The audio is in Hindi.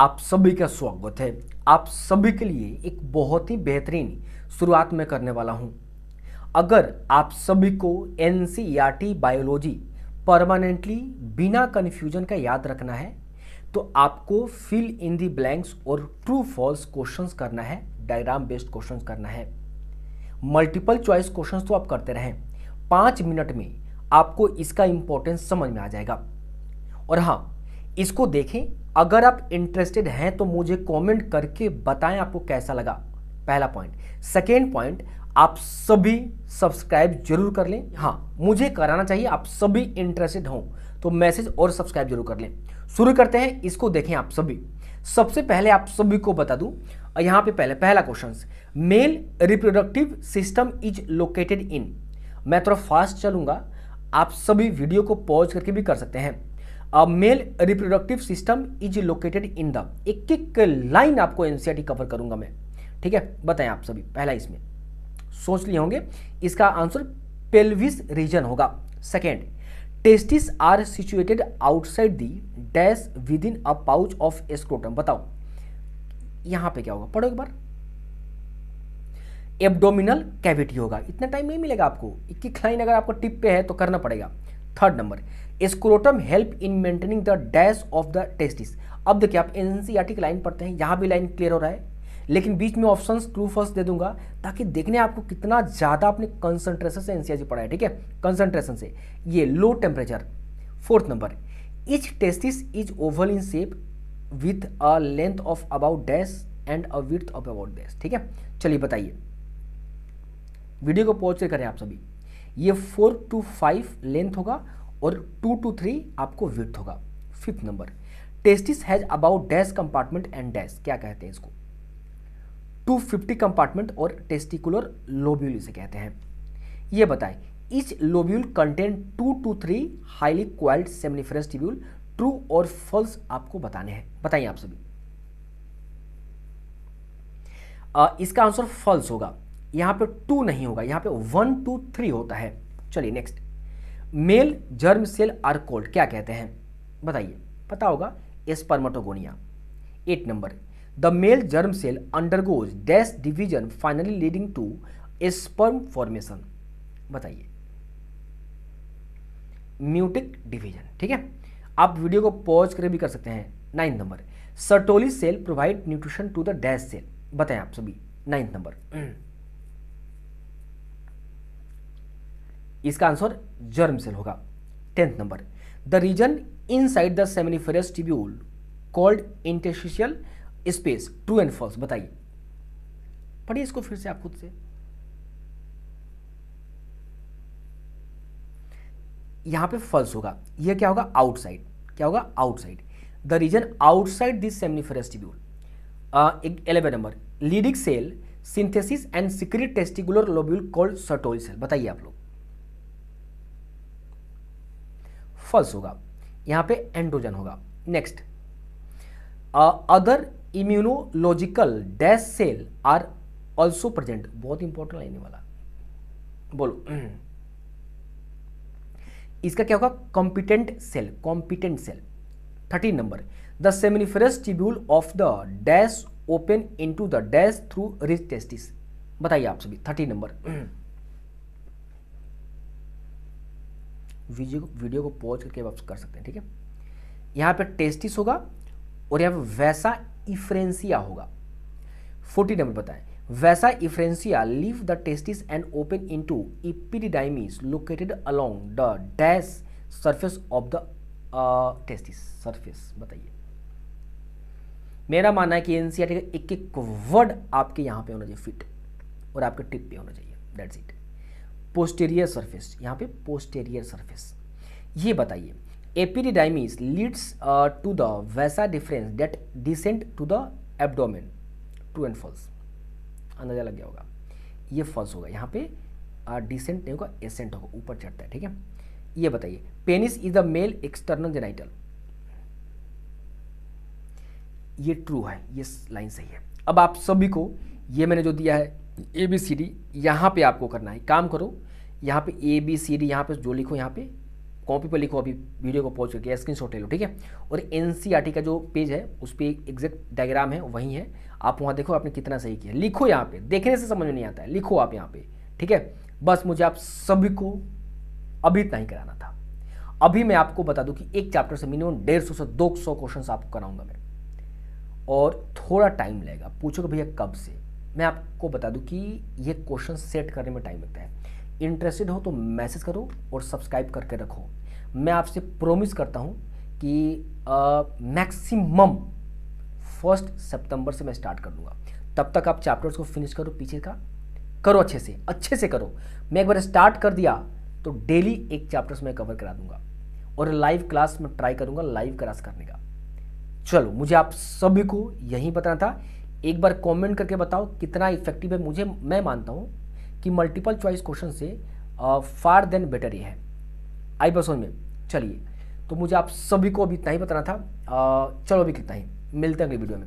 आप सभी का स्वागत है आप सभी के लिए एक बहुत ही बेहतरीन शुरुआत में करने वाला हूं अगर आप सभी को एन बायोलॉजी परमानेंटली बिना कन्फ्यूजन का याद रखना है तो आपको फिल इन दी ब्लैंक्स और ट्रू फॉल्स क्वेश्चंस करना है डायग्राम बेस्ड क्वेश्चंस करना है मल्टीपल चॉइस क्वेश्चंस तो आप करते रहें पाँच मिनट में आपको इसका इम्पोर्टेंस समझ में आ जाएगा और हाँ इसको देखें अगर आप इंटरेस्टेड हैं तो मुझे कमेंट करके बताएं आपको कैसा लगा पहला पॉइंट सेकेंड पॉइंट आप सभी सब्सक्राइब जरूर कर लें हाँ मुझे कराना चाहिए आप सभी इंटरेस्टेड हों तो मैसेज और सब्सक्राइब जरूर कर लें शुरू करते हैं इसको देखें आप सभी सबसे पहले आप सभी को बता दूं यहाँ पे पहले पहला question male reproductive system is located in मैं थोड़ा फास्ट चलूंगा आप सभी वीडियो को पॉज करके भी कर सकते हैं male reproductive system is located in the एक एक लाइन आपको एनसीईआरटी कवर करूंगा मैं ठीक है बताएं आप सभी पहला इसमें सोच लिए होंगे इसका आंसर पेल्विस रीजन होगा second testis are situated outside the dash within a pouch of scrotum बताओ यहां पे क्या होगा पढ़ो एक बार एब्डोमिनल कैविटी होगा इतना टाइम नहीं मिलेगा आपको इक्की लाइन अगर आपको टिप पे है तो करना पड़ेगा third number scrotum help in maintaining the dash of the testis अब देखिए आप एन e की लाइन पढ़ते हैं यहाँ भी लाइन क्लियर हो रहा है लेकिन बीच में ऑप्शंस ट्रू फर्स्ट दे दूंगा ताकि देखने आपको कितना ज़्यादा अपने कंसंट्रेशन से एनसीआरटी e पढ़ा है ठीक है कंसंट्रेशन से ये low temperature fourth number each testis is oval in shape with a length of about dash and a width of about dash ठीक है चलिए बताइए वीडियो को पॉज करें आप सभी ये फोर टू फाइव लेंथ होगा और टू टू थ्री आपको विथ होगा fifth number testis has about dash compartment and dash क्या कहते हैं इसको 250 कंपार्टमेंट और टेस्टिकुलर लोब्यूल इसे कहते हैं ये बताएं each lobule contain two to three highly coiled seminiferous tubule true और फॉल्स आपको बताने हैं बताइए आप सभी आ, इसका आंसर फॉल्स होगा यहां पे टू नहीं होगा यहां पे वन टू थ्री होता है चलिए next male germ cell are called क्या कहते हैं बताइए पता होगा spermatogonia eight number the male germ cell undergoes dash division finally leading to sperm formation बताइए म्यूटिक डिवीजन ठीक है आप वीडियो को पॉज कर भी कर सकते हैं nine number Sertoli cell provide nutrition to the dash cell बताएं आप सभी नाइन्थ नंबर इसका आंसर जर्म सेल होगा tenth number the region inside the seminiferous tubule called interstitial space true and false बताइए पढ़िए इसको फिर से आप खुद से यहां पे फॉल्स होगा यह क्या होगा आउटसाइड क्या होगा outside the region outside this seminiferous tubule eleven number Leydig cell synthesis and secrete testicular lobule called Sertoli cell बताइए आप लोग फॉल्स होगा यहां पे एंड्रोजन होगा next other immunological dash cell are also present बहुत इंपॉर्टेंट लाइन वाला बोलो इसका क्या होगा competent cell competent cell thirteen number the seminiferous tubule of the dash open into the dash through rete testis बताइए आप सभी थर्टीन नंबर वीडियो वीडियो को पॉज करके आप कर सकते हैं ठीक है यहाँ पर टेस्टिस होगा और यहाँ पर वैसा इफ्रेंसिया होगा फोर्टी नंबर बताएं vasa efferentia leave the testis and open into epididymis located along the dash surface of the testis surface बताइए मेरा मानना है कि एन सी एक एक वर्ड आपके यहाँ पे होना चाहिए फिट और आपके टिप पे होना चाहिए डेट्स इट पोस्टेरियर सरफेस यहाँ पे पोस्टेरियर सरफेस ये बताइए epididymis leads to the vasa deferens that descend to the abdomen true and false अंदाजा लग गया होगा ये फॉल्स होगा यहाँ पे डिसेंट uh, नहीं होगा एसेंट होगा ऊपर चढ़ता है ठीक है ये बताइए penis is the male external genital ये ट्रू है ये लाइन सही है अब आप सभी को ये मैंने जो दिया है ए बी सी डी यहाँ पे आपको करना है काम करो यहाँ पे ए बी सी डी यहाँ पे जो लिखो यहाँ पे कॉपी पर लिखो अभी वीडियो को पॉज करके स्क्रीन शॉट ले लो ठीक है और एन e का जो पेज है उस पर एक एग्जैक्ट डायग्राम है वही है आप वहाँ देखो आपने कितना सही किया लिखो यहाँ पे देखने से समझ में नहीं आता है लिखो आप यहाँ पे ठीक है बस मुझे आप सभी को अभी इतना ही कराना था अभी मैं आपको बता दूं कि एक चैप्टर से मिनिमम डेढ़ सौ से दो सौ क्वेश्चन आपको कराऊंगा मैं और थोड़ा टाइम लगेगा पूछोगे भैया कब से मैं आपको बता दूं कि ये क्वेश्चन सेट करने में टाइम लगता है इंटरेस्टेड हो तो मैसेज करो और सब्सक्राइब करके रखो मैं आपसे प्रोमिस करता हूँ कि मैक्सिमम फर्स्ट सितंबर से मैं स्टार्ट कर लूँगा तब तक आप चैप्टर्स को फिनिश करो पीछे का करो अच्छे से अच्छे से करो मैं एक बार स्टार्ट कर दिया तो डेली एक चैप्टर्स मैं कवर करा दूंगा और लाइव क्लास में ट्राई करूंगा लाइव क्लास करने का चलो मुझे आप सभी को यही बताना था एक बार कमेंट करके बताओ कितना इफेक्टिव है मुझे मैं मानता हूँ कि मल्टीपल चॉइस क्वेश्चन से फार देन बेटर ही है आई बस में चलिए तो मुझे आप सभी को अभी इतना ही बताना था आ, चलो अभी कितना ही मिलते हैं अगले वीडियो में